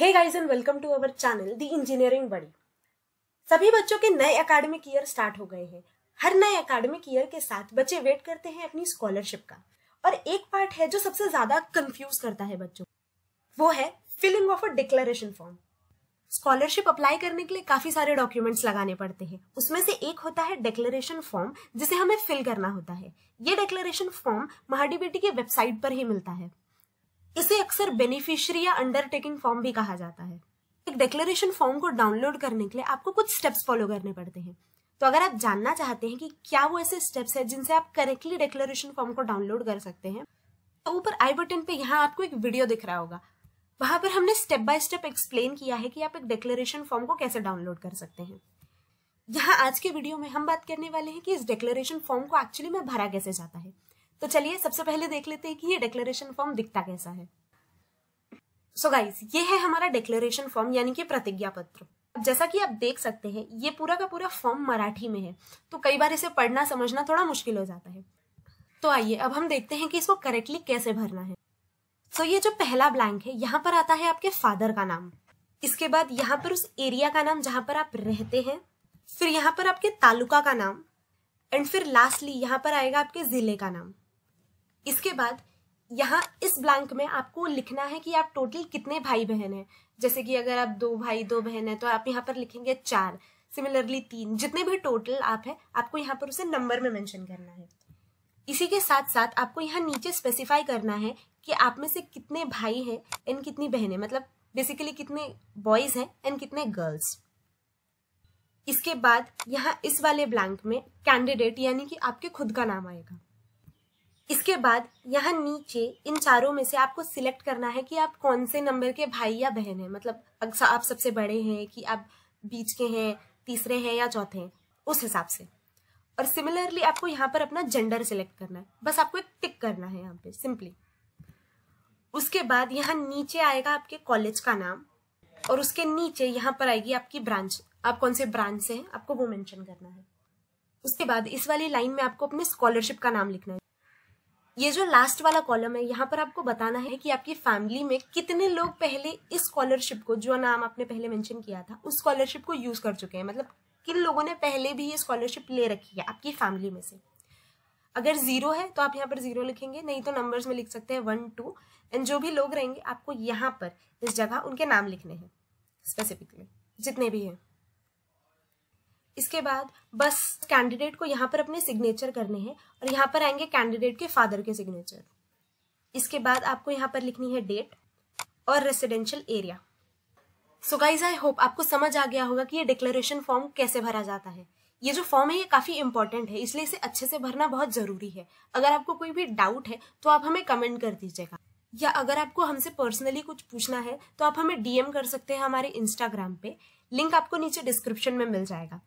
hey guys and welcome to our channel the engineering buddy सभी बच्चों के नए एकेडमिक ईयर स्टार्ट हो गए हैं हर नए एकेडमिक ईयर के साथ बच्चे वेट करते हैं अपनी स्कॉलरशिप का और एक पार्ट है जो सबसे ज्यादा कंफ्यूज करता है बच्चों वो है filling of a declaration form scholarship apply करने के लिए काफी सारे डॉक्यूमेंट्स लगाने पड़ते हैं उसमें से एक होता है डिक्लेरेशन फॉर्म जिसे हमें फिल करना होता है ये डिक्लेरेशन फॉर्म महाडीबीटी की वेबसाइट पर ही मिलता है इसे अक्सर बेनिफिशियरी या अंडरटेकिंग फॉर्म भी कहा जाता है एक डिक्लेरेशन फॉर्म को डाउनलोड करने के लिए आपको कुछ स्टेप्स फॉलो करने पड़ते हैं तो अगर आप जानना चाहते हैं कि क्या वो ऐसे स्टेप्स है जिनसे आप करेक्टली डिक्लेरेशन फॉर्म को डाउनलोड कर सकते हैं तो ऊपर आई बटन पे यहाँ आपको एक वीडियो दिख रहा होगा वहां पर हमने स्टेप बाय स्टेप एक्सप्लेन किया है कि आप एक डिक्लेरेशन फॉर्म को कैसे डाउनलोड कर सकते हैं यहाँ आज के वीडियो में हम बात करने वाले हैं कि इस डिक्लेरेशन फॉर्म को एक्चुअली में भरा कैसे जाता है तो चलिए सबसे पहले देख लेते हैं कि ये डिक्लेरेशन फॉर्म दिखता कैसा है सो so गाइस ये है हमारा डिक्लेरेशन फॉर्म यानी कि प्रतिज्ञा पत्र जैसा कि आप देख सकते हैं ये पूरा का पूरा फॉर्म मराठी में है तो कई बार इसे पढ़ना समझना थोड़ा मुश्किल हो जाता है तो आइए अब हम देखते हैं कि इसको करेक्टली कैसे भरना है सो so, ये जो पहला ब्लैंक है यहाँ पर आता है आपके फादर का नाम इसके बाद यहाँ पर उस एरिया का नाम जहाँ पर आप रहते हैं फिर यहाँ पर आपके तालुका का नाम एंड फिर लास्टली यहाँ पर आएगा आपके जिले का नाम इसके बाद यहाँ इस ब्लैंक में आपको लिखना है कि आप टोटल कितने भाई बहन हैं जैसे कि अगर आप दो भाई दो बहन हैं तो आप यहाँ पर लिखेंगे चार सिमिलरली तीन जितने भी टोटल आप हैं आपको यहाँ पर उसे नंबर में मेंशन करना है इसी के साथ साथ आपको यहाँ नीचे स्पेसिफाई करना है कि आप में से कितने भाई हैं एंड कितनी बहनें मतलब बेसिकली कितने बॉयज हैं एंड कितने गर्ल्स इसके बाद यहाँ इस वाले ब्लैंक में कैंडिडेट यानी कि आपके खुद का नाम आएगा इसके बाद यहाँ नीचे इन चारों में से आपको सिलेक्ट करना है कि आप कौन से नंबर के भाई या बहन हैं मतलब आप सबसे बड़े हैं कि आप बीच के हैं तीसरे हैं या चौथे हैं उस हिसाब से और सिमिलरली आपको यहाँ पर अपना जेंडर सिलेक्ट करना है बस आपको एक टिक करना है यहाँ पे सिंपली उसके बाद यहाँ नीचे आएगा आपके कॉलेज का नाम और उसके नीचे यहाँ पर आएगी आपकी ब्रांच आप कौन से ब्रांच से हैं आपको वो मेंशन करना है उसके बाद इस वाली लाइन में आपको अपने स्कॉलरशिप का नाम लिखना है ये जो लास्ट वाला कॉलम है यहाँ पर आपको बताना है कि आपकी फैमिली में कितने लोग पहले इस स्कॉलरशिप को जो नाम आपने पहले मेंशन किया था उस स्कॉलरशिप को यूज कर चुके हैं मतलब किन लोगों ने पहले भी ये स्कॉलरशिप ले रखी है आपकी फैमिली में से अगर जीरो है तो आप यहाँ पर जीरो लिखेंगे नहीं तो नंबर्स में लिख सकते हैं वन टू एंड जो भी लोग रहेंगे आपको यहाँ पर इस जगह उनके नाम लिखने हैं स्पेसिफिकली जितने भी हैं इसके बाद बस कैंडिडेट को यहाँ पर अपने सिग्नेचर करने हैं और यहाँ पर आएंगे कैंडिडेट के फादर के सिग्नेचर इसके बाद आपको यहाँ पर लिखनी है डेट और residential area so guys I hope आपको समझ आ गया होगा कि ये डिक्लेरेशन फॉर्म कैसे भरा जाता है ये जो फॉर्म है ये काफी इंपॉर्टेंट है इसलिए इसे अच्छे से भरना बहुत जरूरी है अगर आपको कोई भी डाउट है तो आप हमें कमेंट कर दीजिएगा या अगर आपको हमसे पर्सनली कुछ पूछना है तो आप हमें डीएम कर सकते हैं हमारे इंस्टाग्राम पे लिंक आपको नीचे डिस्क्रिप्शन में मिल जाएगा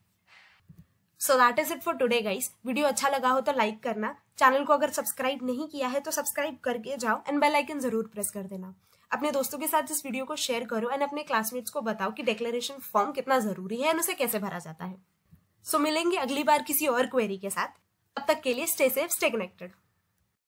so that is it for today guys video अच्छा लगा हो तो लाइक करना चैनल को अगर सब्सक्राइब नहीं किया है तो सब्सक्राइब करके जाओ एंड बेल आइकन जरूर प्रेस कर देना अपने दोस्तों के साथ इस वीडियो को शेयर करो एंड अपने क्लासमेट्स को बताओ कि डिक्लेरेशन फॉर्म कितना जरूरी है एंड उसे कैसे भरा जाता है सो so, मिलेंगे अगली बार किसी और क्वेरी के साथ अब तक के लिए स्टे सेफ स्टे कनेक्टेड